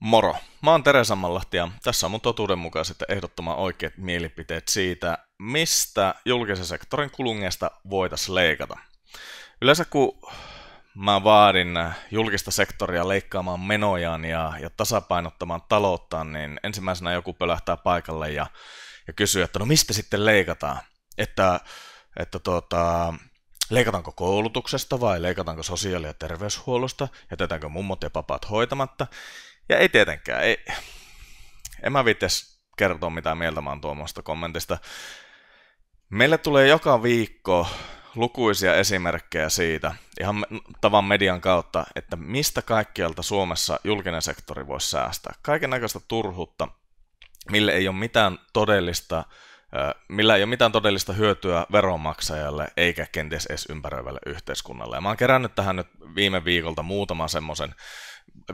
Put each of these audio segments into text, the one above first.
Moro! Mä oon Tere Sammanlahti ja tässä on mun totuudenmukaiset ja ehdottoman oikeat mielipiteet siitä, mistä julkisen sektorin kulungeista voitaisiin leikata. Yleensä kun mä vaadin julkista sektoria leikkaamaan menojaan ja, ja tasapainottamaan talouttaan, niin ensimmäisenä joku pölähtää paikalle ja, ja kysyy, että no mistä sitten leikataan? Että, että tuota, Leikataanko koulutuksesta vai leikataanko sosiaali- ja terveyshuollosta? Jätetäänkö mummot ja papat hoitamatta? Ja ei tietenkään, ei. en mä viittes kertoa mitään mieltä mä oon tuommoista kommentista. Meille tulee joka viikko lukuisia esimerkkejä siitä, ihan tavan median kautta, että mistä kaikkialta Suomessa julkinen sektori voisi säästää. Kaiken näköistä turhutta, mille ei ole mitään todellista millä ei ole mitään todellista hyötyä veronmaksajalle eikä kenties edes ympäröivälle yhteiskunnalle. Ja mä oon kerännyt tähän nyt viime viikolta muutaman semmoisen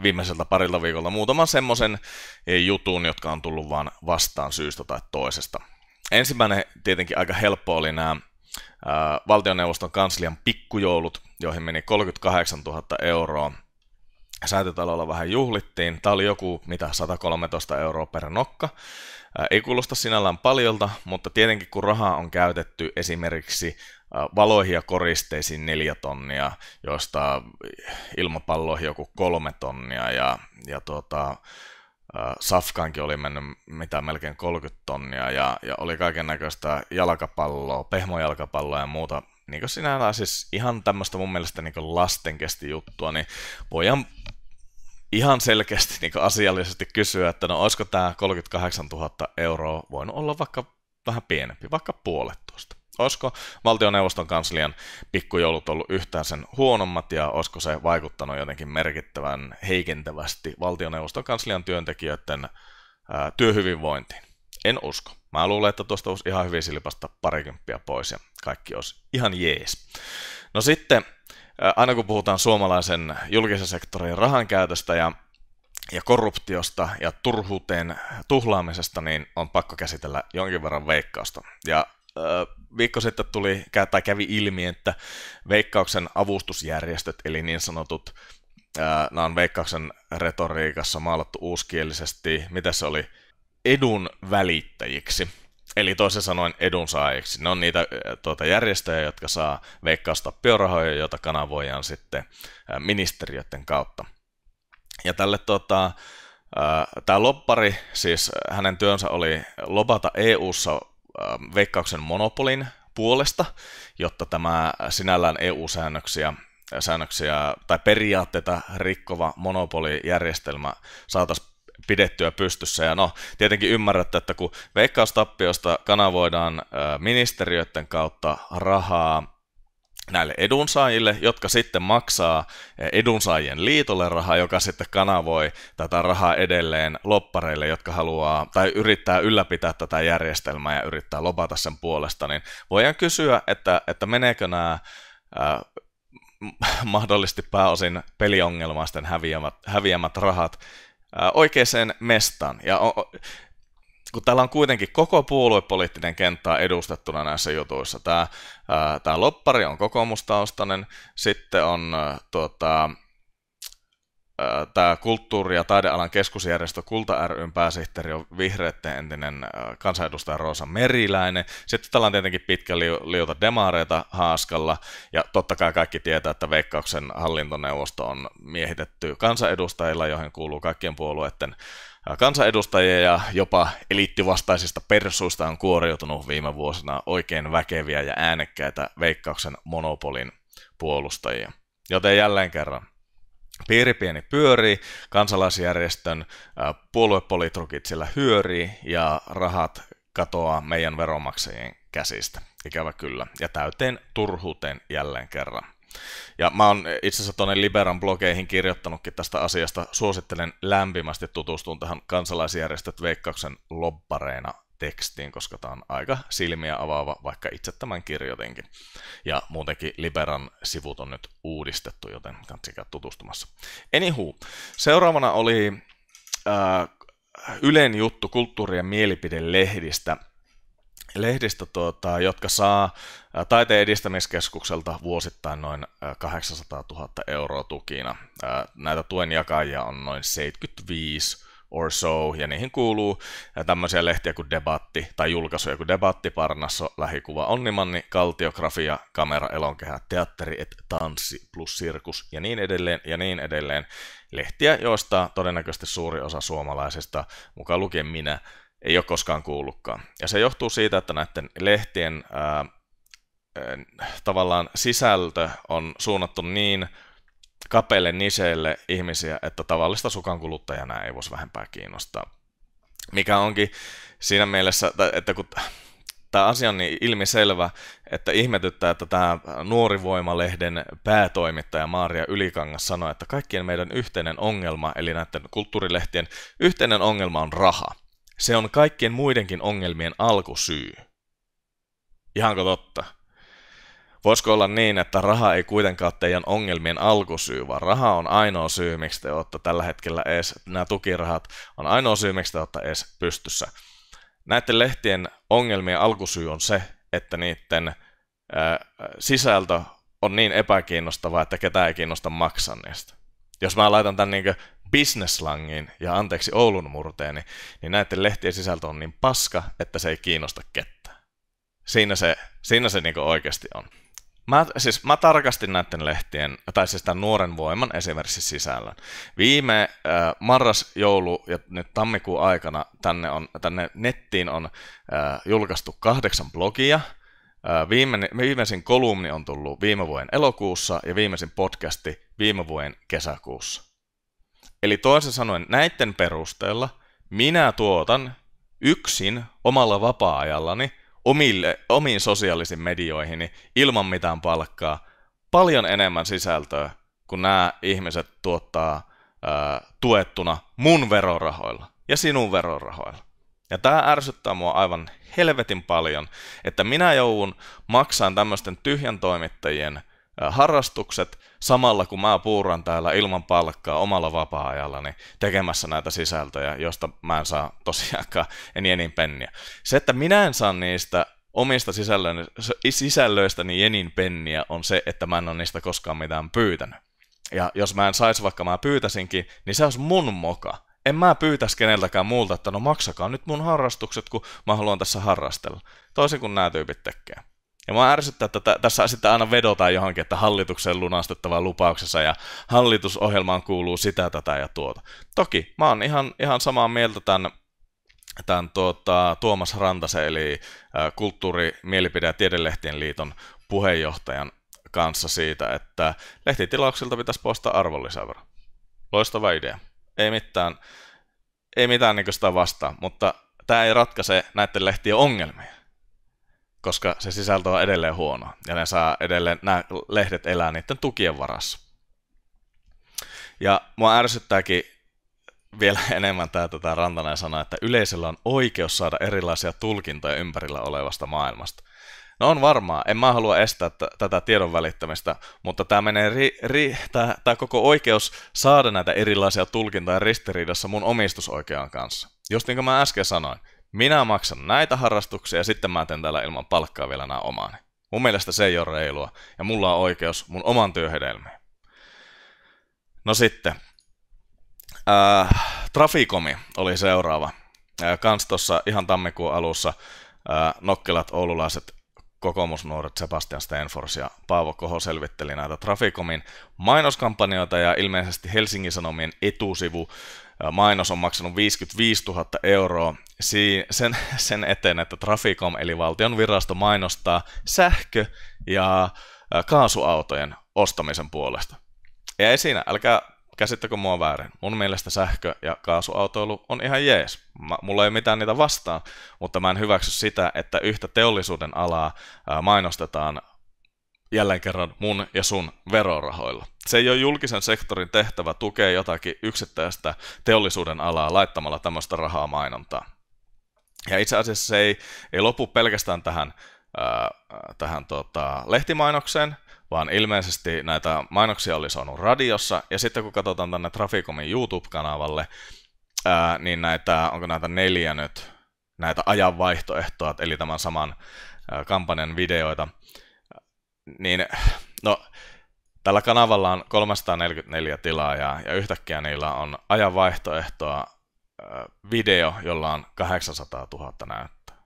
viimeiseltä parilla viikolla muutaman semmoisen eh, jutun, jotka on tullut vaan vastaan syystä tai toisesta. Ensimmäinen tietenkin aika helppo oli nämä valtioneuvoston kanslian pikkujoulut, joihin meni 38 000 euroa säätötalolla vähän juhlittiin. Tämä oli joku, mitä, 113 euroa per nokka. Ei kuulosta sinällään paljolta, mutta tietenkin kun rahaa on käytetty esimerkiksi valoihin ja koristeisiin neljä tonnia, joista ilmapalloihin joku kolme tonnia ja, ja tuota, Safkaankin oli mennyt mitä melkein 30 tonnia ja, ja oli kaiken näköistä jalkapalloa, pehmojalkapalloa ja muuta niin kuin sinällään siis ihan tämmöistä mun mielestä niin lastenkesti juttua, niin voidaan ihan selkeästi niin asiallisesti kysyä, että no olisiko tämä 38 000 euroa voinut olla vaikka vähän pienempi, vaikka puolet tuosta. Olisiko valtioneuvoston kanslian pikkujoulut ollut yhtään sen huonommat ja olisiko se vaikuttanut jotenkin merkittävän heikentävästi valtioneuvoston kanslian työntekijöiden ää, työhyvinvointiin? En usko. Mä luulen, että tuosta olisi ihan hyvin silpasta parikymppiä pois ja kaikki olisi ihan jees. No sitten, aina kun puhutaan suomalaisen julkisen sektorin rahankäytöstä ja ja korruptiosta ja turhuuteen tuhlaamisesta, niin on pakko käsitellä jonkin verran veikkausta. Ja viikko sitten tuli, tai kävi ilmi, että Veikkauksen avustusjärjestöt, eli niin sanotut, nämä on Veikkauksen retoriikassa maalattu uuskielisesti, mitä se oli, edun välittäjiksi. Eli toisin sanoen edunsaajiksi. Ne on niitä äh, tuota, järjestöjä, jotka saa veikkaustappiorahoja, joita kanavoidaan sitten äh, ministeriöiden kautta. Ja tälle tuota, äh, tämä loppari, siis hänen työnsä oli lobata EU-ssa veikkauksen monopolin puolesta, jotta tämä sinällään EU-säännöksiä säännöksiä tai periaatteita rikkova monopolijärjestelmä saataisiin pidettyä pystyssä. Ja no, tietenkin ymmärrätte, että kun veikkaustappiosta kanavoidaan ministeriöiden kautta rahaa näille edunsaajille, jotka sitten maksaa edunsaajien liitolle rahaa, joka sitten kanavoi tätä rahaa edelleen loppareille, jotka haluaa tai yrittää ylläpitää tätä järjestelmää ja yrittää lopata sen puolesta, niin voidaan kysyä, että, että meneekö nämä mahdollisesti pääosin peliongelmaisten häviämät, häviämät rahat oikeaan mestaan. Ja on, kun täällä on kuitenkin koko puoluepoliittinen kenttä edustettuna näissä jutuissa. Tämä, tämä loppari on kokoomustaustainen, sitten on tuota, Äh, tämä kulttuuri- ja taidealan keskusjärjestö Kulta ryn pääsihteeri on vihreitten entinen äh, kansanedustaja Roosa Meriläinen. Sitten täällä on tietenkin pitkä liuta demareita Haaskalla, ja totta kai kaikki tietää, että Veikkauksen hallintoneuvosto on miehitetty kansanedustajilla, joihin kuuluu kaikkien puolueiden äh, kansanedustajia ja jopa eliittivastaisista persuista on kuoriutunut viime vuosina oikein väkeviä ja äänekkäitä Veikkauksen monopolin puolustajia. Joten jälleen kerran Piiripieni pyörii, kansalaisjärjestön puoluepolitrukit sillä hyörii ja rahat katoaa meidän veronmaksajien käsistä. Ikävä kyllä. Ja täyteen turhuuteen jälleen kerran. Ja mä oon itse asiassa tuonne Liberan blogeihin kirjoittanutkin tästä asiasta. Suosittelen lämpimästi tutustun tähän kansalaisjärjestöt Veikkauksen lobbareina tekstiin, koska tämä on aika silmiä avaava, vaikka itse tämän kirjoitinkin. Ja muutenkin Liberan sivut on nyt uudistettu, joten kansikaa tutustumassa. Anywho, seuraavana oli äh, Ylen juttu kulttuuri- ja mielipidelehdistä, lehdistä, tuota, jotka saa äh, taiteen edistämiskeskukselta vuosittain noin 800 äh, 000 euroa tukina. Äh, näitä tuen jakajia on noin 75 or so, ja niihin kuuluu tämmöisiä lehtiä kuin Debatti tai julkaisuja kuin Debatti, Parnasso, Lähikuva, Onnimanni, Kaltiografia, Kamera, Elonkehä, Teatteri et Tanssi plus Sirkus ja niin edelleen ja niin edelleen. Lehtiä, joista todennäköisesti suuri osa suomalaisista, mukaan lukien minä, ei ole koskaan kuullutkaan. Ja se johtuu siitä, että näiden lehtien ää, tavallaan sisältö on suunnattu niin kapeille niseille ihmisiä, että tavallista sukan kuluttajana ei voisi vähempää kiinnostaa. Mikä onkin siinä mielessä, että kun tämä asia on niin ilmiselvä, että ihmetyttää, että tämä voima lehden päätoimittaja Maaria Ylikangas sanoi, että kaikkien meidän yhteinen ongelma, eli näiden kulttuurilehtien yhteinen ongelma on raha. Se on kaikkien muidenkin ongelmien alkusyy. Ihanko totta? Voisiko olla niin, että raha ei kuitenkaan ole teidän ongelmien alkusyy, vaan raha on ainoa syy, miksi te olette tällä hetkellä edes, nämä tukirahat on ainoa syy, miksi te olette edes pystyssä. Näiden lehtien ongelmien alkusyy on se, että niiden äh, sisältö on niin epäkiinnostavaa, että ketään ei kiinnosta maksaa niistä. Jos mä laitan tämän niin bisneslangin ja anteeksi Oulun murteeni, niin näiden lehtien sisältö on niin paska, että se ei kiinnosta ketään. Siinä se, siinä se niin oikeasti on. Mä, siis mä tarkastin näiden lehtien, tai siis tämän nuoren voiman esimerkiksi sisällä Viime äh, marras, joulu ja nyt tammikuun aikana tänne, on, tänne nettiin on äh, julkaistu kahdeksan blogia. Äh, viime, viimeisin kolumni on tullut viime vuoden elokuussa ja viimeisin podcasti viime vuoden kesäkuussa. Eli toisin sanoen näiden perusteella minä tuotan yksin omalla vapaa-ajallani – omille, omiin sosiaalisiin medioihin niin ilman mitään palkkaa paljon enemmän sisältöä, kuin nämä ihmiset tuottaa ää, tuettuna mun verorahoilla ja sinun verorahoilla. Ja tämä ärsyttää mua aivan helvetin paljon, että minä joudun maksamaan tämmöisten tyhjän toimittajien – harrastukset samalla kun mä puuran täällä ilman palkkaa omalla vapaa-ajallani niin tekemässä näitä sisältöjä, josta mä en saa tosiaankaan en jenin penniä. Se, että minä en saa niistä omista sisällöistäni jenin penniä on se, että mä en ole niistä koskaan mitään pyytänyt. Ja jos mä en saisi, vaikka mä pyytäisinkin, niin se olisi mun moka. En mä pyytäisi keneltäkään muulta, että no maksakaa nyt mun harrastukset, kun mä haluan tässä harrastella. Toisin kuin nämä tyypit tekee. Ja mä ärsyttää, että tässä sitten aina vedotaan johonkin, että hallituksen lunastettava lupauksessa ja hallitusohjelmaan kuuluu sitä, tätä ja tuota. Toki mä oon ihan, ihan samaa mieltä tämän, tämän tuota, Tuomas Rantase eli kulttuuri-, mielipide- ja tiedelehtien liiton puheenjohtajan kanssa siitä, että lehtitilauksilta pitäisi poistaa arvonlisävero. Loistava idea. Ei mitään, ei mitään niin sitä vastaa, mutta tämä ei ratkaise näiden lehtien ongelmia koska se sisältö on edelleen huono, ja ne saa edelleen, nämä lehdet elää niiden tukien varassa. Ja mua ärsyttääkin vielä enemmän tämä tätä tota, Rantanen sana, että yleisöllä on oikeus saada erilaisia tulkintoja ympärillä olevasta maailmasta. No on varmaa, en mä halua estää t- tätä tiedon välittämistä, mutta tämä menee ri- ri- tää, tää koko oikeus saada näitä erilaisia tulkintoja ristiriidassa mun omistusoikean kanssa. Just niin kuin mä äsken sanoin, minä maksan näitä harrastuksia ja sitten mä teen täällä ilman palkkaa vielä nämä omaani. Mun mielestä se ei ole reilua ja mulla on oikeus mun oman työhedelmiin. No sitten, äh, Trafikomi oli seuraava. Äh, kans tuossa ihan tammikuun alussa äh, nokkelat oululaiset kokoomusnuoret Sebastian Stenfors ja Paavo Koho selvitteli näitä Traficomin mainoskampanjoita ja ilmeisesti Helsingin Sanomien etusivu mainos on maksanut 55 000 euroa sen, sen eteen, että Traficom eli valtion virasto mainostaa sähkö- ja kaasuautojen ostamisen puolesta. Ja ei siinä, älkää käsittäkö mua väärin? Mun mielestä sähkö- ja kaasuautoilu on ihan jees. Mä, mulla ei mitään niitä vastaan, mutta mä en hyväksy sitä, että yhtä teollisuuden alaa mainostetaan jälleen kerran mun ja sun verorahoilla. Se ei ole julkisen sektorin tehtävä tukea jotakin yksittäistä teollisuuden alaa laittamalla tämmöistä rahaa mainontaa. Ja itse asiassa se ei, ei lopu pelkästään tähän, äh, tähän tota, lehtimainokseen, vaan ilmeisesti näitä mainoksia oli saanut radiossa, ja sitten kun katsotaan tänne Traficomin YouTube-kanavalle, ää, niin näitä, onko näitä neljä nyt, näitä ajanvaihtoehtoja, eli tämän saman ää, kampanjan videoita, niin no, tällä kanavalla on 344 tilaajaa, ja yhtäkkiä niillä on ajanvaihtoehtoa ää, video, jolla on 800 000 näyttöä.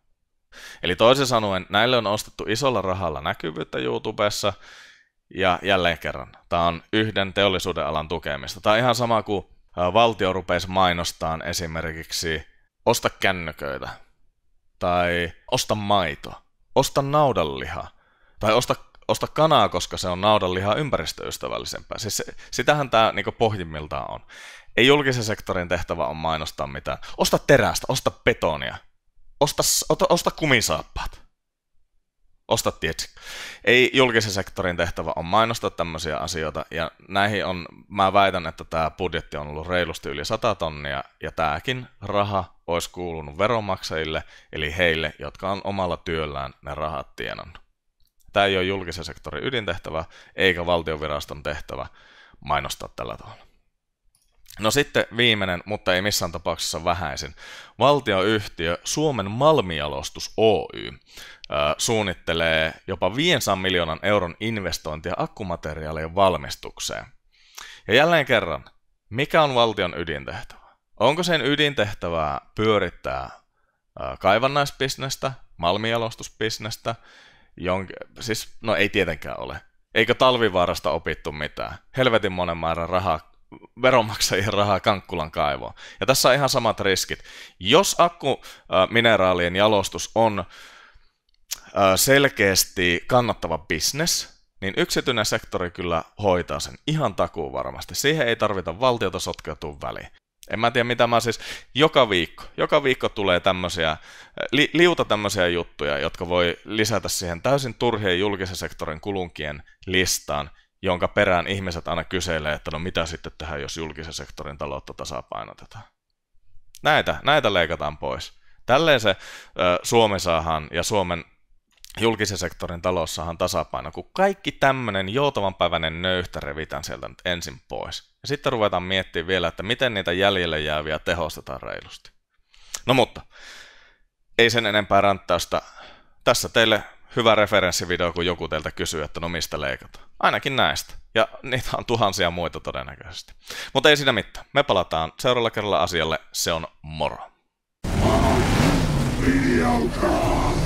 Eli toisin sanoen, näille on ostettu isolla rahalla näkyvyyttä YouTubessa, ja jälleen kerran, tämä on yhden teollisuuden alan tukemista. Tämä on ihan sama kuin valtio rupeisi mainostamaan esimerkiksi osta kännyköitä, tai osta maito, osta naudanliha, tai osta, osta kanaa, koska se on naudanliha ympäristöystävällisempää. Siis sitähän tämä niin pohjimmiltaan on. Ei julkisen sektorin tehtävä on mainostaa mitään. Osta terästä, osta betonia, osta, osta, osta kumisaappaat osta tietsi. Ei julkisen sektorin tehtävä on mainostaa tämmöisiä asioita, ja näihin on, mä väitän, että tämä budjetti on ollut reilusti yli 100 tonnia, ja tämäkin raha olisi kuulunut veronmaksajille, eli heille, jotka on omalla työllään ne rahat tienannut. Tämä ei ole julkisen sektorin ydintehtävä, eikä valtioviraston tehtävä mainostaa tällä tavalla. No sitten viimeinen, mutta ei missään tapauksessa vähäisin. Valtioyhtiö Suomen Malmialostus Oy suunnittelee jopa 500 miljoonan euron investointia akkumateriaalien valmistukseen. Ja jälleen kerran, mikä on valtion ydintehtävä? Onko sen ydintehtävää pyörittää kaivannaisbisnestä, malmialostusbisnestä? jonk- siis no ei tietenkään ole. Eikö talvivaarasta opittu mitään? Helvetin monen määrän rahaa veronmaksajien rahaa kankkulan kaivoon. Ja tässä on ihan samat riskit. Jos akkumineraalien äh, jalostus on äh, selkeästi kannattava bisnes, niin yksityinen sektori kyllä hoitaa sen ihan takuu varmasti. Siihen ei tarvita valtiota sotkeutua väliin. En mä tiedä mitä mä siis, joka viikko, joka viikko tulee tämmöisiä, äh, li, liuta tämmöisiä juttuja, jotka voi lisätä siihen täysin turhien julkisen sektorin kulunkien listaan, jonka perään ihmiset aina kyselee, että no mitä sitten tehdään, jos julkisen sektorin taloutta tasapainotetaan. Näitä, näitä leikataan pois. Tälleen se ö, Suomi saahan ja Suomen julkisen sektorin taloussaahan tasapaino, kun kaikki tämmöinen joutavanpäiväinen nöyhtä revitään sieltä nyt ensin pois. Ja sitten ruvetaan miettimään vielä, että miten niitä jäljelle jääviä tehostetaan reilusti. No mutta, ei sen enempää ranttausta. Tässä teille hyvä referenssivideo, kun joku teiltä kysyy, että no mistä leikata. Ainakin näistä. Ja niitä on tuhansia muita todennäköisesti. Mutta ei siinä mitään. Me palataan seuraavalla kerralla asialle. Se on moro. Videokaa.